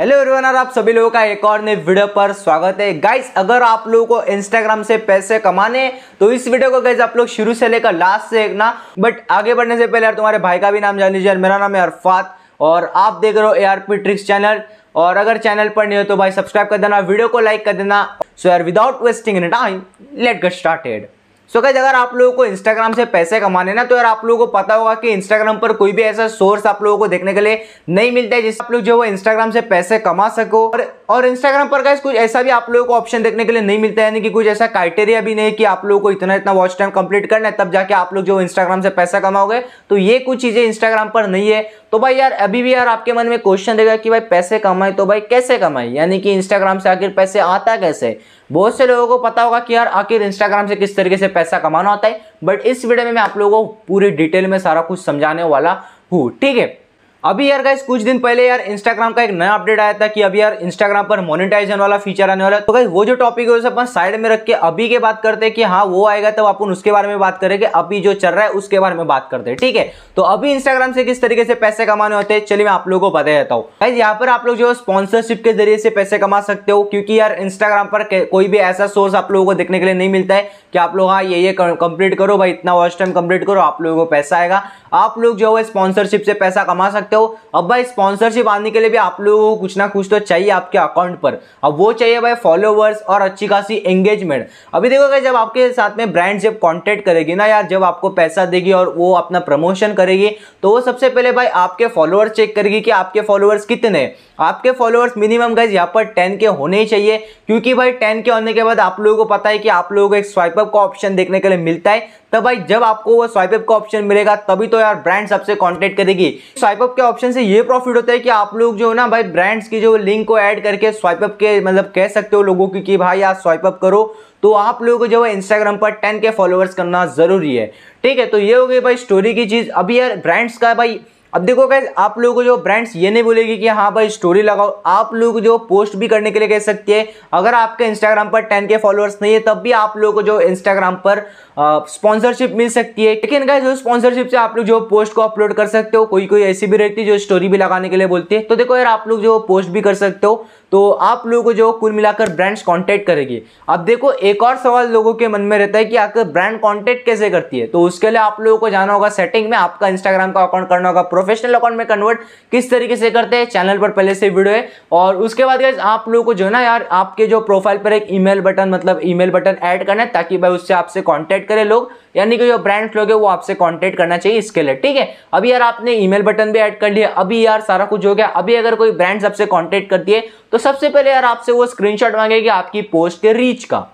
hello everyone और आप सभी लोगों का एक और नए वीडियो पर स्वागत है गाइस अगर आप लोगों को इंस्टाग्राम से पैसे कमाने तो इस वीडियो को गाइस आप लोग शुरू से लेकर लास्ट से देखना बट आगे बढ़ने से पहले यार तुम्हारे भाई का भी नाम जान लीजिए मेरा नाम है अरफात और आप देख रहे हो A R P tricks channel और अगर चैनल पर नहीं हो तो भाई सब्सक्राइब कर देना वीडियो को लाइक कर देना सो यार without wasting any time let get started so so, अगर आप लोगों को इंस्टाग्राम से पैसे कमाने ना तो यार आप लोगों को पता होगा कि इंस्टाग्राम पर कोई भी ऐसा सोर्स आप लोगों को देखने के लिए नहीं मिलता है जिससे आप लोग जो है इंस्टाग्राम से पैसे कमा सको और और इंस्टाग्राम पर गाइस कुछ ऐसा भी आप लोगों को ऑप्शन देखने के लिए नहीं मिलता है यानी कि कुछ ऐसा क्राइटेरिया भी नहीं कि आप लोगों को इतना इतना वॉच टाइम कंप्लीट करना है तब जाके आप लोग जो इंस्टाग्राम से पैसा कमाओगे तो ये कुछ चीज़ें इंस्टाग्राम पर नहीं है तो भाई यार अभी भी यार आपके मन में क्वेश्चन रहेगा कि भाई पैसे कमाए तो भाई कैसे कमाए यानी कि इंस्टाग्राम से आखिर पैसे आता कैसे बहुत से लोगों को पता होगा कि यार आखिर इंस्टाग्राम से किस तरीके से पैसा कमाना होता है बट इस वीडियो में मैं आप लोगों को पूरी डिटेल में सारा कुछ समझाने वाला हूँ ठीक है अभी यार गाइस कुछ दिन पहले यार इंस्टाग्राम का एक नया अपडेट आया था कि अभी यार इंस्टाग्राम पर मोनिटाइजेशन वाला फीचर आने वाला है तो गाइस वो जो टॉपिक है उसे अपन साइड में रख के अभी के बात करते हैं कि हाँ वो आएगा तब तो अपन उसके बारे में बात करेंगे अभी जो चल रहा है उसके बारे में बात करते हैं ठीक है तो अभी इंस्टाग्राम से किस तरीके से पैसे कमाने होते हैं चलिए मैं आप लोगों को बता देता हूँ गाइज यहाँ पर आप लोग जो स्पॉन्सरशिप के जरिए से पैसे कमा सकते हो क्योंकि यार इंस्टाग्राम पर कोई भी ऐसा सोर्स आप लोगों को देखने के लिए नहीं मिलता है कि आप लोग हाँ ये ये कंप्लीट करो भाई इतना वॉच टाइम कंप्लीट करो आप लोगों को पैसा आएगा आप लोग जो है स्पॉन्सरशिप से पैसा कमा सकते हो सकते हो अब भाई स्पॉन्सरशिप आने के लिए भी आप लोगों को कुछ ना कुछ तो चाहिए आपके अकाउंट पर अब वो चाहिए भाई फॉलोवर्स और अच्छी खासी एंगेजमेंट अभी देखो भाई जब आपके साथ में ब्रांड जब कॉन्टेक्ट करेगी ना यार जब आपको पैसा देगी और वो अपना प्रमोशन करेगी तो वो सबसे पहले भाई आपके फॉलोअर्स चेक करेगी कि आपके फॉलोअर्स कितने आपके फॉलोअर्स मिनिमम गाइज यहाँ पर टेन के होने ही चाहिए क्योंकि भाई टेन के होने के बाद आप लोगों को पता है कि आप लोगों को एक स्वाइप अप का ऑप्शन देखने के लिए मिलता है तब भाई जब आपको वो स्वाइप अप का ऑप्शन मिलेगा तभी तो यार ब्रांड सबसे कॉन्टेक्ट करेगी स्वाइप अप के ऑप्शन से ये प्रॉफिट होता है कि आप लोग जो है ना भाई ब्रांड्स की जो लिंक को ऐड करके स्वाइप अप के मतलब कह सकते हो लोगों की कि भाई आप स्वाइप अप करो तो आप लोगों को जो है इंस्टाग्राम पर टेन के फॉलोअर्स करना ज़रूरी है ठीक है तो ये हो गई भाई स्टोरी की चीज़ अभी यार ब्रांड्स का भाई अब देखो गैस आप लोगों को जो ब्रांड्स ये नहीं बोलेगी कि हाँ भाई स्टोरी लगाओ आप लोग जो पोस्ट भी करने के लिए कह सकती है अगर आपके इंस्टाग्राम पर टेन के फॉलोअर्स नहीं है तब भी आप लोगों को जो इंस्टाग्राम पर स्पॉन्सरशिप मिल सकती है लेकिन गैस जो स्पॉन्सरशिप से आप लोग जो पोस्ट को अपलोड कर सकते हो कोई कोई ऐसी भी रहती है जो स्टोरी भी लगाने के लिए बोलती है तो देखो यार आप लोग जो पोस्ट भी कर सकते हो तो आप लोगों को जो कुल मिलाकर ब्रांड्स कॉन्टेक्ट करेगी अब देखो एक और सवाल लोगों के मन में रहता है कि आखिर ब्रांड कॉन्टेक्ट कैसे करती है तो उसके लिए आप लोगों को जाना होगा सेटिंग में आपका इंस्टाग्राम का अकाउंट करना होगा प्रोफेशनल अकाउंट में कन्वर्ट किस तरीके से करते हैं चैनल पर पहले से वीडियो है और उसके बाद गैस आप लोगों को जो है ना यार आपके जो प्रोफाइल पर एक ईमेल बटन मतलब ईमेल बटन ऐड करना है ताकि भाई उससे आपसे कॉन्टैक्ट करें लोग यानी कि जो ब्रांड्स लोग हैं वो आपसे कॉन्टैक्ट करना चाहिए इसके लिए ठीक है अभी यार आपने ईमेल बटन भी ऐड कर लिया अभी यार सारा कुछ हो गया अभी अगर कोई ब्रांड्स आपसे कॉन्टैक्ट करती है तो सबसे पहले यार आपसे वो स्क्रीनशॉट मांगेगी आपकी पोस्ट के रीच का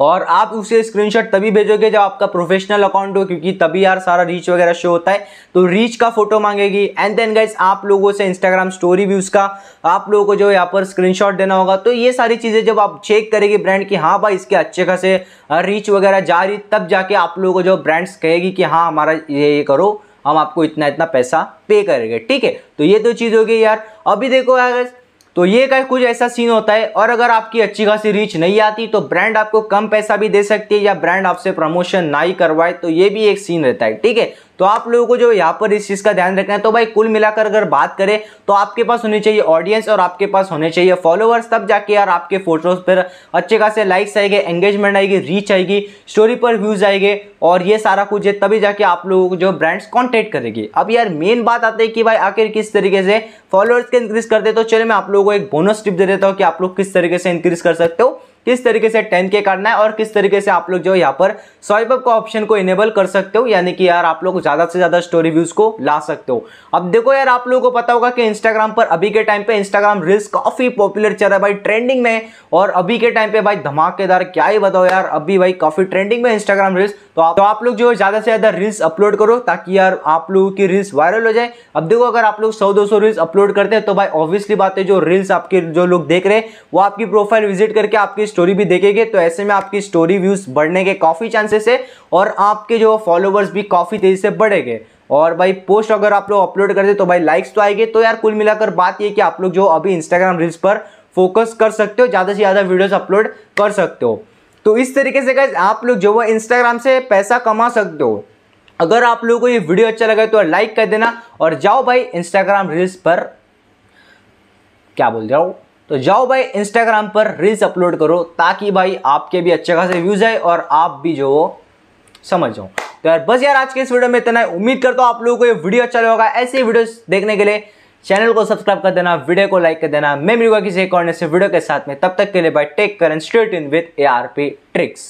और आप उसे स्क्रीनशॉट तभी भेजोगे जब आपका प्रोफेशनल अकाउंट हो क्योंकि तभी यार सारा रीच वगैरह शो होता है तो रीच का फोटो मांगेगी एंड देन गाइज आप लोगों से इंस्टाग्राम स्टोरी भी उसका आप लोगों को जो यहाँ पर स्क्रीनशॉट देना होगा तो ये सारी चीज़ें जब आप चेक करेगी ब्रांड की हाँ भाई इसके अच्छे खासे रीच वगैरह जा रही तब जाके आप लोगों को जो ब्रांड्स कहेगी कि हाँ हमारा ये ये करो हम आपको इतना इतना पैसा पे करेंगे ठीक है तो ये दो चीज़ होगी यार अभी देखो यार तो ये का कुछ ऐसा सीन होता है और अगर आपकी अच्छी खासी रीच नहीं आती तो ब्रांड आपको कम पैसा भी दे सकती है या ब्रांड आपसे प्रमोशन ना ही करवाए तो ये भी एक सीन रहता है ठीक है तो आप लोगों को जो यहाँ पर इस चीज़ का ध्यान रखना है तो भाई कुल मिलाकर अगर बात करें तो आपके पास होनी चाहिए ऑडियंस और आपके पास होने चाहिए फॉलोअर्स तब जाके यार आपके फोटोज़ पर अच्छे खासे लाइक्स आएंगे एंगेजमेंट आएगी रीच आएगी स्टोरी पर व्यूज़ आएंगे और ये सारा कुछ है तभी जाके आप लोगों को जो ब्रांड्स कॉन्टेक्ट करेगी अब यार मेन बात आती है कि भाई आखिर किस तरीके से फॉलोअर्स के इंक्रीज करते तो चले मैं आप लोगों को एक बोनस टिप दे देता हूँ कि आप लोग किस तरीके से इंक्रीज कर सकते हो किस तरीके से टेन के काटना है और किस तरीके से आप लोग जो यहाँ पर स्वाइप अप का ऑप्शन को इनेबल कर सकते हो यानी कि यार आप लोग ज़्यादा से ज़्यादा स्टोरी व्यूज़ को ला सकते हो अब देखो यार आप लोगों को पता होगा कि इंस्टाग्राम पर अभी के टाइम पे इंस्टाग्राम रील्स काफ़ी पॉपुलर चल रहा है भाई ट्रेंडिंग में और अभी के टाइम पे भाई धमाकेदार क्या ही बताओ यार अभी भाई काफ़ी ट्रेंडिंग में इंस्टाग्राम रील्स तो आप, तो आप लोग जो है ज़्यादा से ज़्यादा रील्स अपलोड करो ताकि यार आप लोगों की रील्स वायरल हो जाए अब देखो अगर आप लोग सौ दो सौ रील्स अपलोड करते हैं तो भाई ऑब्वियसली बात है जो रील्स आपके जो लोग देख रहे हैं वो आपकी प्रोफाइल विजिट करके आपकी स्टोरी भी देखेंगे तो ऐसे में आपकी स्टोरी व्यूज़ बढ़ने के काफ़ी चांसेस है और आपके जो फॉलोवर्स भी काफ़ी तेज़ी से बढ़ेंगे और भाई पोस्ट अगर आप लोग अपलोड करते तो भाई लाइक्स तो आएंगे तो यार कुल मिलाकर बात ये कि आप लोग जो अभी इंस्टाग्राम रील्स पर फोकस कर सकते हो ज़्यादा से ज़्यादा वीडियोस अपलोड कर सकते हो तो इस तरीके से गैस आप लोग जो है इंस्टाग्राम से पैसा कमा सकते हो अगर आप लोगों को ये वीडियो अच्छा लगा तो लाइक कर देना और जाओ भाई इंस्टाग्राम रील्स पर क्या बोल जाओ तो जाओ भाई इंस्टाग्राम पर रील्स अपलोड करो ताकि भाई आपके भी अच्छे खासे व्यूज़ आए और आप भी जो वो समझ जाओ तो यार बस यार आज के इस वीडियो में इतना है उम्मीद करता हूँ आप लोगों को ये वीडियो अच्छा लगेगा ऐसे वीडियो देखने के लिए चैनल को सब्सक्राइब कर देना वीडियो को लाइक कर देना मैं मिलूंगा किसी एक और से वीडियो के साथ में तब तक के लिए bye take care and straight in with A tricks